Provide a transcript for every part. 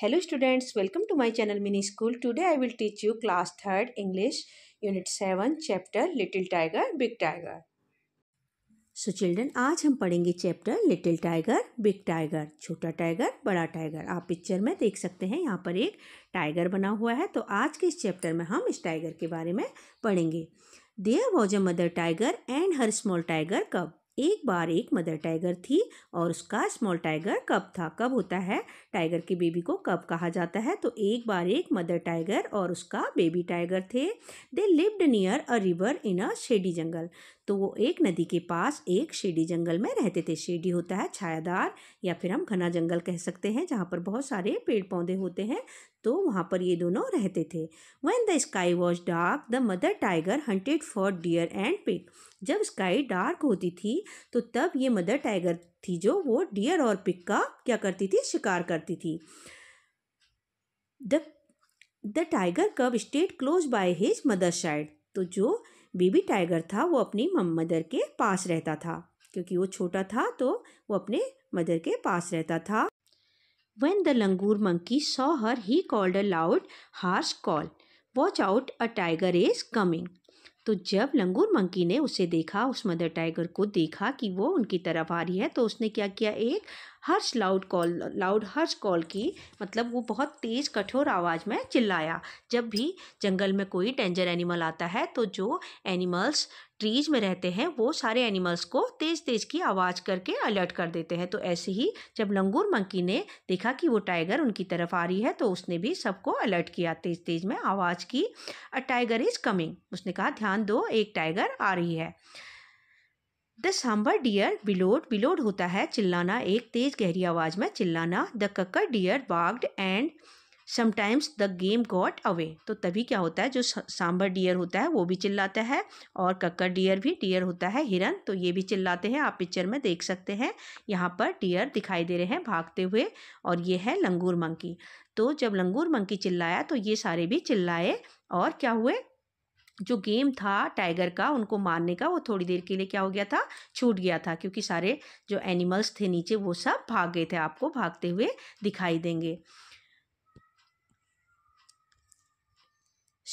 Hello students welcome to my channel mini school today I will teach you class third English unit seven chapter little tiger big tiger so children आज हम पढ़ेंगे chapter little tiger big tiger छोटा tiger बड़ा tiger आप picture में देख सकते हैं यहाँ पर एक टाइगर बना हुआ है तो आज के इस चैप्टर में हम इस टाइगर के बारे में पढ़ेंगे there was a mother tiger and her small tiger cub एक बार एक मदर टाइगर थी और उसका स्मॉल टाइगर कब था कब होता है टाइगर के बेबी को कब कहा जाता है तो एक बार एक मदर टाइगर और उसका बेबी टाइगर थे they lived near a river in a shady jungle तो वो एक नदी के पास एक शेडी जंगल में रहते थे शेडी होता है छायादार या फिर हम घना जंगल कह सकते हैं जहाँ पर बहुत सारे पेड़ पौधे होते हैं तो वहाँ पर ये दोनों रहते थे when the sky was dark the mother tiger hunted for deer and pig जब स्काई डार्क होती थी तो तब ये मदर टाइगर थी जो वो डियर और पिक का क्या करती थी शिकार करती थी the the tiger cub stayed close by his mother side तो जो बेबी टाइगर था वो अपनी मदर के पास रहता था क्योंकि वो छोटा था तो वो अपने मदर के पास रहता था when the langur monkey saw her he called a loud harsh call watch out a tiger is coming तो जब लंगूर मंकी ने उसे देखा उस मदर टाइगर को देखा कि वो उनकी तरफ आ रही है तो उसने क्या किया एक harsh loud call loud harsh call की मतलब वो बहुत तेज़ कठोर आवाज़ में चिल्लाया जब भी जंगल में कोई डेंजर एनिमल आता है तो जो एनिमल्स ट्रीज में रहते हैं वो सारे एनिमल्स को तेज़ तेज़ की आवाज़ करके अलर्ट कर देते हैं तो ऐसे ही जब लंगूर मंकी ने देखा कि वो टाइगर उनकी तरफ आ रही है तो उसने भी सबको अलर्ट किया तेज़ तेज़ में आवाज़ की अ टाइगर इज़ कमिंग उसने कहा ध्यान दो एक टाइगर आ रही है the sambar deer bellowed bellowed होता है चिल्लाना एक तेज गहरी आवाज़ में चिल्लाना the kakar deer barked and sometimes the game got away तो तभी क्या होता है जो सांबर डियर होता है वो भी चिल्लाता है और कक्कर डियर भी डियर होता है हिरन तो ये भी चिल्लाते हैं आप पिक्चर में देख सकते हैं यहाँ पर डियर दिखाई दे रहे हैं भागते हुए और ये है लंगूर मंकी तो जब लंगूर मंकी चिल्लाया तो ये सारे भी चिल्लाए और क्या हुए जो गेम था टाइगर का उनको मारने का वो थोड़ी देर के लिए क्या हो गया था छूट गया था क्योंकि सारे जो एनिमल्स थे नीचे वो सब भाग गए थे आपको भागते हुए दिखाई देंगे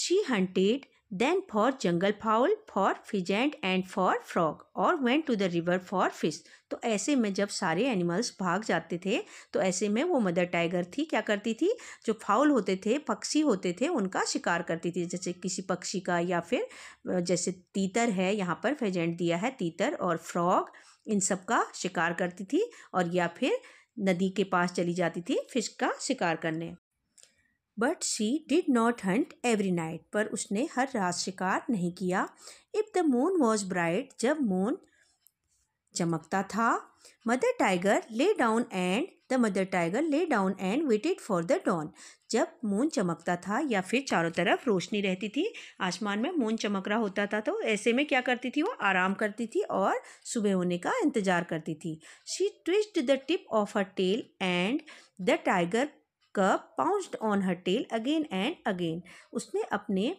she hunted then for jungle fowl, for pheasant and for frog और went to the river for fish. तो ऐसे में जब सारे एनिमल्स भाग जाते थे तो ऐसे में वो मदर टाइगर थी क्या करती थी जो फाउल होते थे पक्षी होते थे उनका शिकार करती थी जैसे किसी पक्षी का या फिर जैसे तीतर है यहाँ पर फेजेंट दिया है तीतर और फ्रॉग इन सब का शिकार करती थी और या फिर नदी के पास चली जाती थी फिश का शिकार करने but she did not hunt every night पर उसने हर रात शिकार नहीं किया if the moon was bright जब मून चमकता था mother tiger lay down and the mother tiger lay down and waited for the dawn जब मून चमकता था या फिर चारों तरफ रोशनी रहती थी आसमान में मून चमक रहा होता था तो ऐसे में क्या करती थी वो आराम करती थी और सुबह होने का इंतज़ार करती थी she twist the tip of a tail and the tiger cub pounced on her tail again and again उसने अपने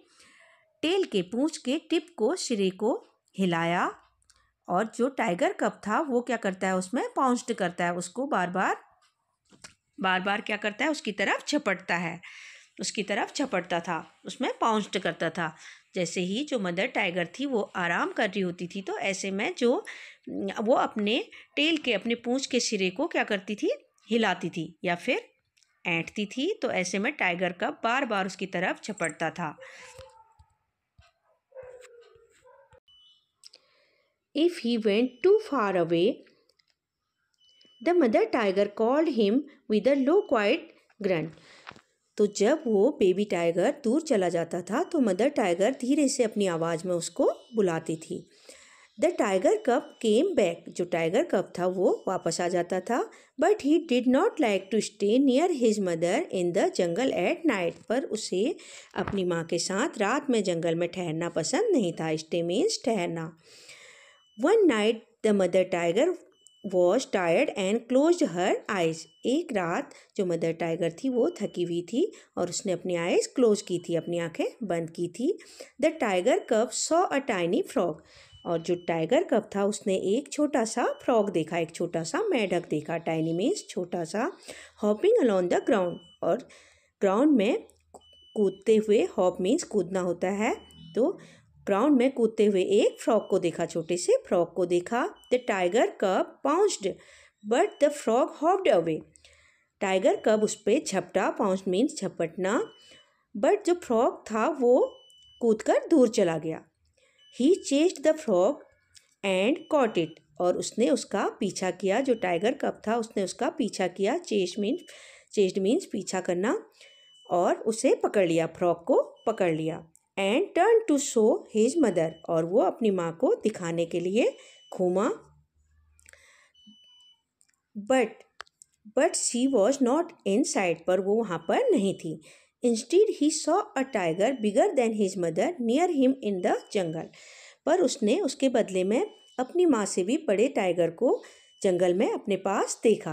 टेल के पूंछ के टिप को सिरे को हिलाया और जो टाइगर कप था वो क्या करता है उसमें पाउंस्ड करता है उसको बार बार बार बार क्या करता है उसकी तरफ झपटता है उसकी तरफ झपटता था उसमें पाउंस्ड करता था जैसे ही जो मदर टाइगर थी वो आराम कर रही होती थी तो ऐसे में जो वो अपने टेल के अपने पूंछ के सिरे को क्या करती थी हिलाती थी या फिर ऐंठती थी तो ऐसे में टाइगर का बार बार उसकी तरफ झपटता था if he went too far away the mother tiger called him with a low quiet grunt तो जब वो बेबी टाइगर दूर चला जाता था तो मदर टाइगर धीरे से अपनी आवाज़ में उसको बुलाती थी the tiger cub came back जो टाइगर कप था वो वापस आ जाता था but he did not like to stay near his mother in the jungle at night पर उसे अपनी माँ के साथ रात में जंगल में ठहरना पसंद नहीं था स्टे मीन्स ठहरना one night the mother tiger was tired and close her eyes एक रात जो मदर टाइगर थी वो थकी हुई थी और उसने अपनी आइज़ क्लोज की थी अपनी आँखें बंद की थी the tiger cub saw a tiny frog और जो टाइगर कब था उसने एक छोटा सा फ्रॉग देखा एक छोटा सा मेढक देखा टाइनी मीन्स छोटा सा हॉपिंग अलॉन द ग्राउंड और ग्राउंड में कूदते हुए हॉप मीन्स कूदना होता है तो ग्राउंड में कूदते हुए एक फ्रॉक को देखा छोटे से फ्रॉक को देखा the tiger cub pounced but the frog hopped away tiger cub उस पर झपटा पाउंस मीन्स झपटना बट जो फ्रॉक था वो कूद कर दूर चला गया he chased the frog and caught it और उसने उसका पीछा किया जो टाइगर कप था उसने उसका पीछा किया चेस्ट मीन चेस्ट मीन्स पीछा करना और उसे पकड़ लिया फ्रॉक को पकड़ लिया and turn to show his mother और वो अपनी माँ को दिखाने के लिए घूमा but but she was not in sight पर वो वहाँ पर नहीं थी instead he saw a tiger bigger than his mother near him in the jungle पर उसने उसके बदले में अपनी माँ से भी बड़े टाइगर को जंगल में अपने पास देखा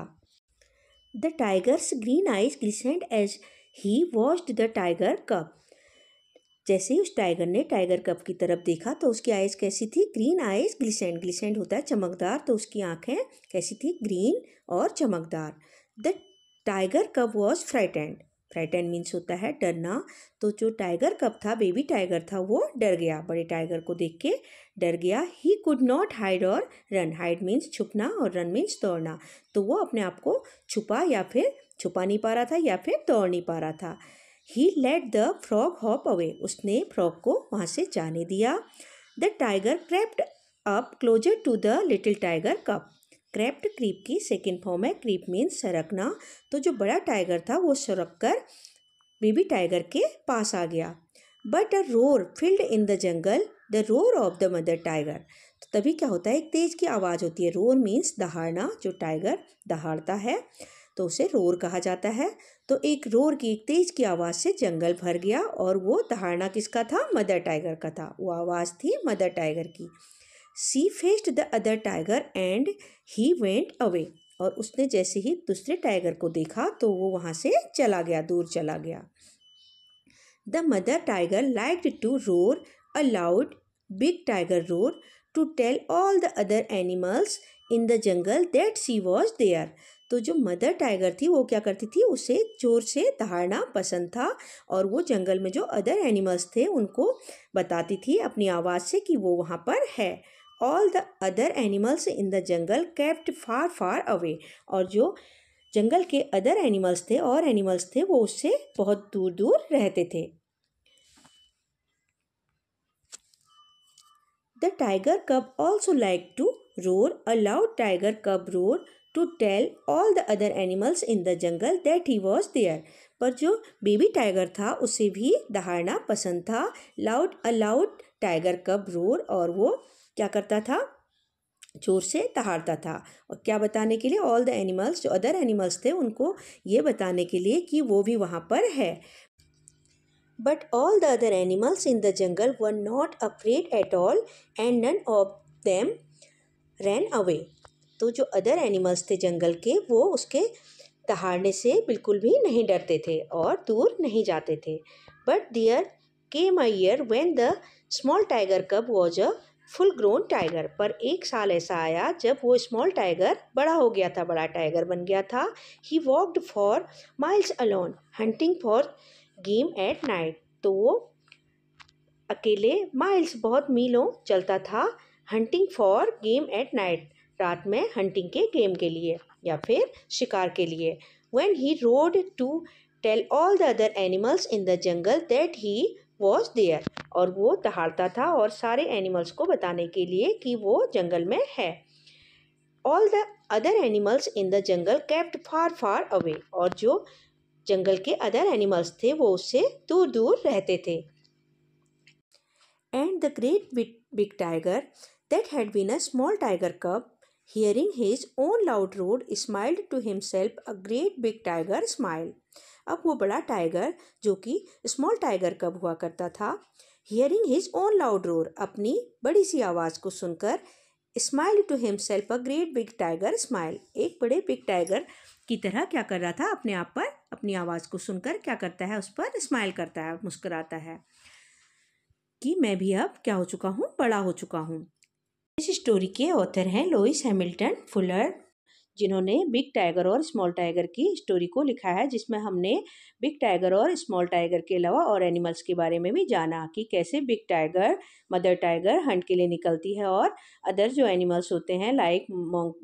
the tiger's green eyes glistened as he watched the tiger cub जैसे ही उस टाइगर ने टाइगर कप की तरफ देखा तो उसकी आइज़ कैसी थी ग्रीन आइज़ ग्लिसेंट ग्लिसेंट होता है चमकदार तो उसकी आँखें कैसी थी ग्रीन और चमकदार the tiger cub was frightened frighten means होता है डरना तो जो टाइगर कब था बेबी टाइगर था वो डर गया बड़े टाइगर को देख के डर गया ही कुड नॉट हाइड और रन हाइड मीन्स छुपना और रन मीन्स दौड़ना तो वो अपने आप को छुपा या फिर छुपा नहीं पा रहा था या फिर दौड़ नहीं पा रहा था he let the frog hop away उसने फ्रॉग को वहाँ से जाने दिया the tiger crept up closer to the little tiger cub crept creep की सेकेंड फॉर्म है क्रीप मीन्स सरकना तो जो बड़ा टाइगर था वो सरक कर बेबी टाइगर के पास आ गया but a roar filled in the jungle the roar of the mother tiger तो तभी क्या होता है एक तेज की आवाज़ होती है रोर मीन्स दहाड़ना जो टाइगर दहाड़ता है तो उसे रोर कहा जाता है तो एक रोर की एक तेज की आवाज़ से जंगल भर गया और वो दहाड़ना किसका था मदर टाइगर का था वो आवाज़ थी मदर टाइगर की she faced the other tiger and he went away और उसने जैसे ही दूसरे टाइगर को देखा तो वो वहाँ से चला गया दूर चला गया the mother tiger like to roar a loud big tiger roar to tell all the other animals in the jungle that she was there तो जो मदर टाइगर थी वो क्या करती थी उसे जोर से दहाड़ना पसंद था और वो जंगल में जो अदर एनिमल्स थे उनको बताती थी अपनी आवाज़ से कि वो वहाँ पर है all the other animals in the jungle kept far far away और जो जंगल के अदर एनिमल्स थे और एनिमल्स थे वो उससे बहुत दूर दूर रहते थे the tiger cub also like to roar a loud tiger cub roar to tell all the other animals in the jungle that he was there पर जो बेबी टाइगर था उसे भी दहाड़ना पसंद था loud a loud tiger cub roar और वो क्या करता था चोर से तहारता था और क्या बताने के लिए ऑल द एनिमल्स जो अदर एनिमल्स थे उनको ये बताने के लिए कि वो भी वहाँ पर है but all the other animals in the jungle were not afraid at all and none of them ran away तो जो अदर एनिमल्स थे जंगल के वो उसके दहाड़ने से बिल्कुल भी नहीं डरते थे और दूर नहीं जाते थे but there came a year when the small tiger cub was a full grown tiger पर एक साल ऐसा आया जब वो स्मॉल टाइगर बड़ा हो गया था बड़ा टाइगर बन गया था he walked for miles alone hunting for game at night तो वो अकेले माइल्स बहुत मीलों चलता था hunting for game at night रात में हंटिंग के गेम के लिए या फिर शिकार के लिए when he roared to tell all the other animals in the jungle that he was there और वो दहाड़ता था और सारे एनिमल्स को बताने के लिए कि वो जंगल में है all the other animals in the jungle kept far far away और जो जंगल के अदर एनिमल्स थे वो उससे दूर दूर रहते थे and the great big tiger that had been a small tiger cub hearing his own loud roared smiled to himself a great big tiger smile अब वो बड़ा टाइगर जो कि स्मॉल टाइगर कब हुआ करता था hearing his own loud roar अपनी बड़ी सी आवाज़ को सुनकर smile to himself a great big tiger smile एक बड़े बिग टाइगर की तरह क्या कर रहा था अपने आप पर अपनी आवाज़ को सुनकर क्या करता है उस पर स्माइल करता है मुस्कराता है कि मैं भी अब क्या हो चुका हूँ बड़ा हो चुका हूँ इस स्टोरी के ऑथर हैं लोइस हैमिल्टन फुलर जिन्होंने बिग टाइगर और स्मॉल टाइगर की स्टोरी को लिखा है जिसमें हमने बिग टाइगर और स्मॉल टाइगर के अलावा और एनिमल्स के बारे में भी जाना कि कैसे big tiger mother tiger hunt के लिए निकलती है और अदर जो एनिमल्स होते हैं लाइक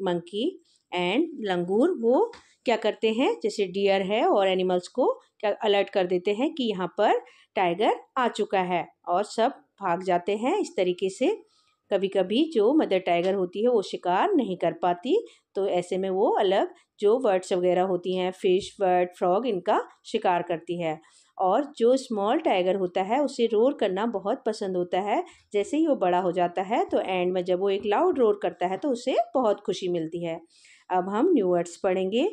मंकी एंड लंगूर वो क्या करते हैं जैसे डियर है और एनिमल्स को क्या अलर्ट कर देते हैं कि यहाँ पर टाइगर आ चुका है और सब भाग जाते हैं इस तरीके से कभी कभी जो मदर टाइगर होती है वो शिकार नहीं कर पाती तो ऐसे में वो अलग जो वर्ड्स वगैरह होती हैं फिश वर्ड फ्रॉग इनका शिकार करती है और जो स्मॉल टाइगर होता है उसे रोर करना बहुत पसंद होता है जैसे ही वो बड़ा हो जाता है तो एंड में जब वो एक लाउड रोर करता है तो उसे बहुत खुशी मिलती है अब हम न्यू वर्ड्स पढ़ेंगे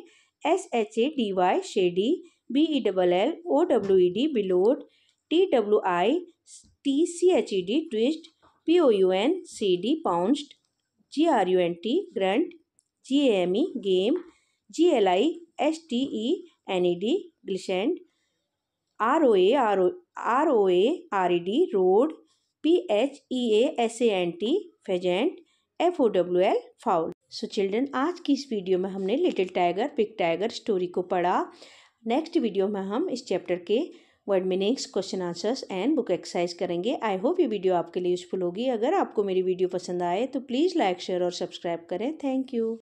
S H A D Y shady B E double L O W E D बिलोड T W I T C H E D twist P O you N C D पाउंस्ट ji are you N T grunt G M E game G L I S T E N E D ग्लिशेंड R O A R O R O A R E D road P H E A S A N T pheasant F O W L fowl so children आज की इस video में हमने little tiger big tiger story को पढ़ा next video में हम इस चैप्टर के word meanings question answers and book exercise करेंगे आई होप ये वीडियो आपके लिए यूजफुल होगी अगर आपको मेरी वीडियो पसंद आए तो प्लीज़ लाइक शेयर और सब्सक्राइब करें थैंक यू